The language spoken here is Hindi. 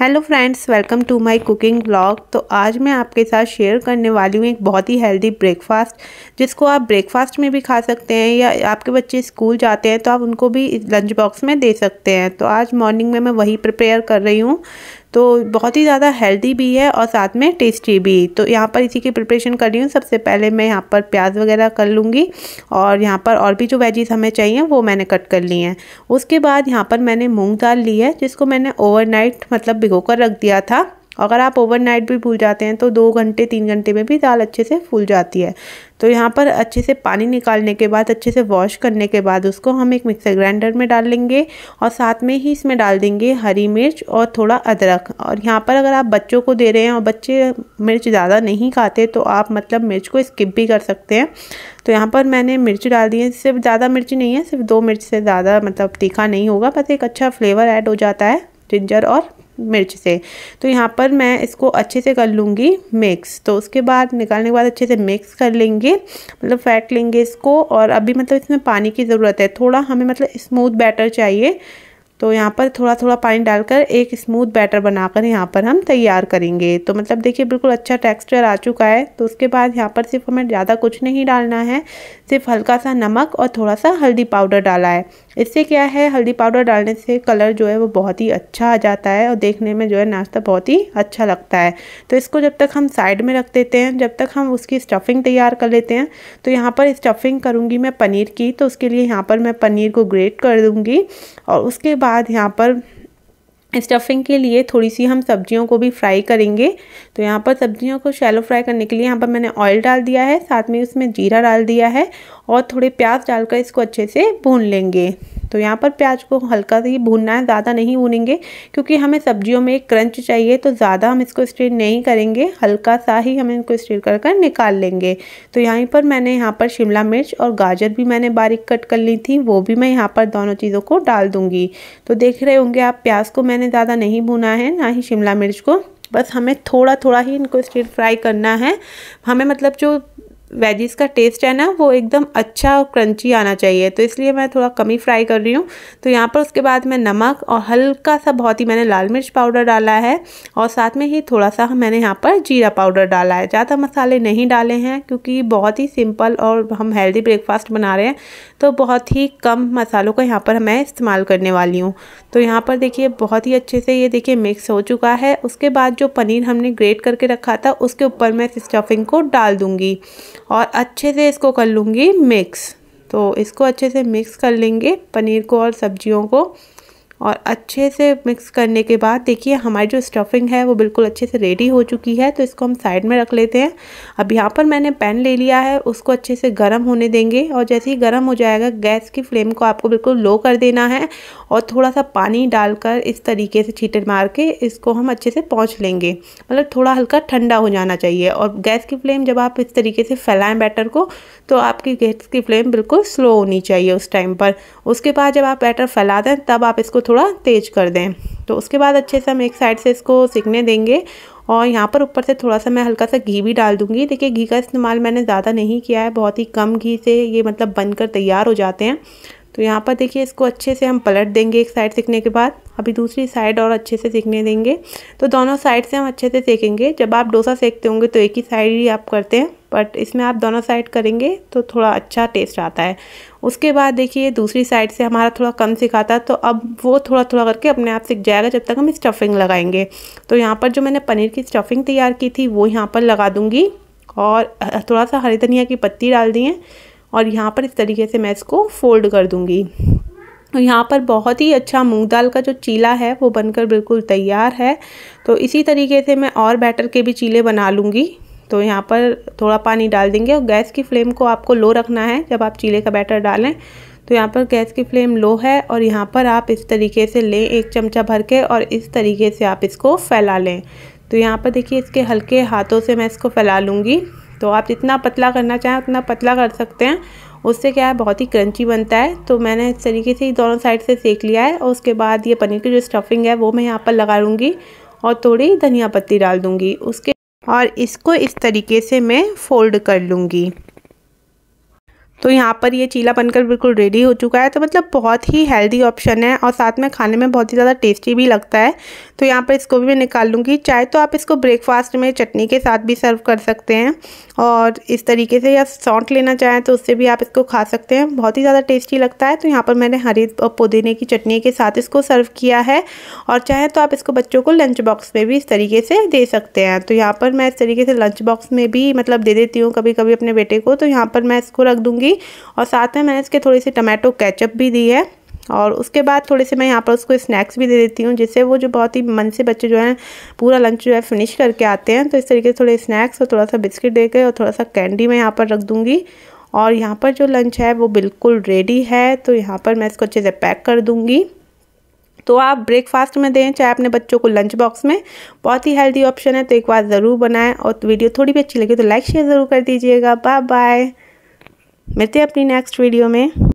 hello friends welcome to my cooking blog तो आज मैं आपके साथ शेयर करने वाली हूँ एक बहुत ही हेल्दी ब्रेकफास्ट जिसको आप ब्रेकफास्ट में भी खा सकते हैं या आपके बच्चे स्कूल जाते हैं तो आप उनको भी लंच बॉक्स में दे सकते हैं तो आज मॉर्निंग में मैं वही प्रिपेयर कर रही हूँ तो बहुत ही ज़्यादा हेल्दी भी है और साथ में टेस्टी भी तो यहाँ पर इसी की प्रिपरेशन कर रही हूँ सबसे पहले मैं यहाँ पर प्याज वगैरह कर लूँगी और यहाँ पर और भी जो वेजीज हमें चाहिए वो मैंने कट कर ली हैं उसके बाद यहाँ पर मैंने मूँग दाल ली है जिसको मैंने ओवरनाइट मतलब भिगो कर रख दिया था अगर आप ओवरनाइट भी भूल जाते हैं तो दो घंटे तीन घंटे में भी दाल अच्छे से फूल जाती है तो यहाँ पर अच्छे से पानी निकालने के बाद अच्छे से वॉश करने के बाद उसको हम एक मिक्सर ग्राइंडर में डाल लेंगे और साथ में ही इसमें डाल देंगे हरी मिर्च और थोड़ा अदरक और यहाँ पर अगर आप बच्चों को दे रहे हैं और बच्चे मिर्च ज़्यादा नहीं खाते तो आप मतलब मिर्च को स्किप भी कर सकते हैं तो यहाँ पर मैंने मिर्च डाल दी है सिर्फ ज़्यादा मिर्च नहीं है सिर्फ दो मिर्च से ज़्यादा मतलब तीखा नहीं होगा बस एक अच्छा फ्लेवर ऐड हो जाता है जिंजर और मिर्च से तो यहाँ पर मैं इसको अच्छे से कर लूँगी मिक्स तो उसके बाद निकालने के बाद अच्छे से मिक्स कर लेंगे मतलब फैट लेंगे इसको और अभी मतलब इसमें पानी की ज़रूरत है थोड़ा हमें मतलब स्मूथ बैटर चाहिए तो यहाँ पर थोड़ा थोड़ा पानी डालकर एक स्मूथ बैटर बनाकर यहाँ पर हम तैयार करेंगे तो मतलब देखिए बिल्कुल अच्छा टेक्सचर आ चुका है तो उसके बाद यहाँ पर सिर्फ हमें ज़्यादा कुछ नहीं डालना है सिर्फ हल्का सा नमक और थोड़ा सा हल्दी पाउडर डाला है इससे क्या है हल्दी पाउडर डालने से कलर जो है वो बहुत ही अच्छा आ जाता है और देखने में जो है नाश्ता बहुत ही अच्छा लगता है तो इसको जब तक हम साइड में रख देते हैं जब तक हम उसकी स्टफिंग तैयार कर लेते हैं तो यहाँ पर स्टफिंग करूँगी मैं पनीर की तो उसके लिए यहाँ पर मैं पनीर को ग्रेट कर दूँगी और उसके बाद बाद यहाँ पर स्टफिंग के लिए थोड़ी सी हम सब्जियों को भी फ्राई करेंगे तो यहाँ पर सब्जियों को शैलो फ्राई करने के लिए यहाँ पर मैंने ऑयल डाल दिया है साथ में उसमें जीरा डाल दिया है और थोड़े प्याज डालकर इसको अच्छे से भून लेंगे तो यहाँ पर प्याज को हल्का से ही भूनना है ज़्यादा नहीं भूनेंगे क्योंकि हमें सब्जियों में एक क्रंच चाहिए तो ज़्यादा हम इसको स्टीर नहीं करेंगे हल्का सा ही हम इनको स्टीर कर कर निकाल लेंगे तो यहीं पर मैंने यहाँ पर शिमला मिर्च और गाजर भी मैंने बारीक कट कर ली थी वो भी मैं यहाँ पर दोनों चीज़ों को डाल दूँगी तो देख रहे होंगे आप प्याज को मैंने ज़्यादा नहीं भूना है ना ही शिमला मिर्च को बस हमें थोड़ा थोड़ा ही इनको स्टीर फ्राई करना है हमें मतलब जो वेजिस का टेस्ट है ना वो एकदम अच्छा और क्रंची आना चाहिए तो इसलिए मैं थोड़ा कमी फ्राई कर रही हूँ तो यहाँ पर उसके बाद मैं नमक और हल्का सा बहुत ही मैंने लाल मिर्च पाउडर डाला है और साथ में ही थोड़ा सा मैंने यहाँ पर जीरा पाउडर डाला है ज़्यादा मसाले नहीं डाले हैं क्योंकि बहुत ही सिंपल और हम हेल्दी ब्रेकफास्ट बना रहे हैं तो बहुत ही कम मसालों का यहाँ पर मैं इस्तेमाल करने वाली हूँ तो यहाँ पर देखिए बहुत ही अच्छे से ये देखिए मिक्स हो चुका है उसके बाद जो पनीर हमने ग्रेट करके रखा था उसके ऊपर मैं स्टफिंग को डाल दूँगी और अच्छे से इसको कर लूँगी मिक्स तो इसको अच्छे से मिक्स कर लेंगे पनीर को और सब्जियों को और अच्छे से मिक्स करने के बाद देखिए हमारी जो स्टफिंग है वो बिल्कुल अच्छे से रेडी हो चुकी है तो इसको हम साइड में रख लेते हैं अब यहाँ पर मैंने पैन ले लिया है उसको अच्छे से गर्म होने देंगे और जैसे ही गर्म हो जाएगा गैस की फ्लेम को आपको बिल्कुल लो कर देना है और थोड़ा सा पानी डालकर इस तरीके से छीटर मार के इसको हम अच्छे से पहुँच लेंगे मतलब थोड़ा हल्का ठंडा हो जाना चाहिए और गैस की फ्लेम जब आप इस तरीके से फैलाएँ बैटर को तो आपकी गैस की फ्लेम बिल्कुल स्लो होनी चाहिए उस टाइम पर उसके बाद जब आप बैटर फैला दें तब आप इसको थोड़ा तेज़ कर दें तो उसके बाद अच्छे से हम एक साइड से इसको सिकने देंगे और यहाँ पर ऊपर से थोड़ा सा मैं हल्का सा घी भी डाल दूँगी देखिए घी का इस्तेमाल मैंने ज़्यादा नहीं किया है बहुत ही कम घी से ये मतलब बनकर तैयार हो जाते हैं तो यहाँ पर देखिए इसको अच्छे से हम पलट देंगे एक साइड सीखने के बाद अभी दूसरी साइड और अच्छे से सीखने देंगे तो दोनों साइड से हम अच्छे से सेकेंगे जब आप डोसा सेकते होंगे तो एक ही साइड ही आप करते हैं बट इसमें आप दोनों साइड करेंगे तो थोड़ा अच्छा टेस्ट आता है उसके बाद देखिए दूसरी साइड से हमारा थोड़ा कम सिखाता है तो अब वो थोड़ा थोड़ा करके अपने आप सीख जाएगा जब तक हम स्टफिंग लगाएंगे तो यहाँ पर जो मैंने पनीर की स्टफिंग तैयार की थी वो यहाँ पर लगा दूँगी और थोड़ा सा हरी धनिया की पत्ती डाल दी और यहाँ पर इस तरीके से मैं इसको फोल्ड कर दूँगी तो यहाँ पर बहुत ही अच्छा मूंग दाल का जो चीला है वो बनकर बिल्कुल तैयार है तो इसी तरीके से मैं और बैटर के भी चीले बना लूँगी तो यहाँ पर थोड़ा पानी डाल देंगे और गैस की फ्लेम को आपको लो रखना है जब आप चीले का बैटर डालें तो यहाँ पर गैस की फ्लेम लो है और यहाँ पर आप इस तरीके से लें एक चमचा भर के और इस तरीके से आप इसको फैला लें तो यहाँ पर देखिए इसके हल्के हाथों से मैं इसको फैला लूँगी तो आप जितना पतला करना चाहें उतना पतला कर सकते हैं उससे क्या है बहुत ही क्रंची बनता है तो मैंने इस तरीके से दोनों साइड से सेक लिया है और उसके बाद ये पनीर की जो स्टफिंग है वो मैं यहाँ पर लगा लूँगी और थोड़ी धनिया पत्ती डाल दूँगी उसके और इसको इस तरीके से मैं फोल्ड कर लूँगी तो यहाँ पर ये चीला बनकर बिल्कुल रेडी हो चुका है तो मतलब बहुत ही हेल्दी ऑप्शन है और साथ में खाने में बहुत ही ज़्यादा टेस्टी भी लगता है तो यहाँ पर इसको भी मैं निकाल लूँगी चाहे तो आप इसको ब्रेकफास्ट में चटनी के साथ भी सर्व कर सकते हैं और इस तरीके से या सौंट लेना चाहें तो उससे भी आप इसको खा सकते हैं बहुत ही ज़्यादा टेस्टी लगता है तो यहाँ पर मैंने हरी पुदीने की चटनी के साथ इसको सर्व किया है और चाहे तो आप इसको बच्चों को लंच बॉक्स में भी इस तरीके से दे सकते हैं तो यहाँ पर मैं इस तरीके से लंच बॉक्स में भी मतलब दे देती हूँ कभी कभी अपने बेटे को तो यहाँ पर मैं इसको रख दूँगी दूंगी और साथ में मैंने इसके थोड़ी सी टमाटो कैचअप भी दी है और उसके बाद थोड़े से मैं यहाँ पर उसको स्नैक्स भी दे देती हूँ जिससे वो जो बहुत ही मन से बच्चे जो हैं पूरा लंच जो है फिनिश करके आते हैं तो इस तरीके से थोड़े स्नैक्स और थोड़ा सा बिस्किट दे के और थोड़ा सा कैंडी मैं यहाँ पर रख दूँगी और यहाँ पर जो लंच है वो बिल्कुल रेडी है तो यहाँ पर मैं इसको अच्छे से पैक कर दूँगी तो आप ब्रेकफास्ट में दें चाहे अपने बच्चों को लंच बॉक्स में बहुत ही हेल्दी ऑप्शन है तो एक बार ज़रूर बनाएं और वीडियो थोड़ी भी अच्छी लगी तो लाइक शेयर ज़रूर कर दीजिएगा बाय बाय मिलते हैं अपनी नेक्स्ट वीडियो में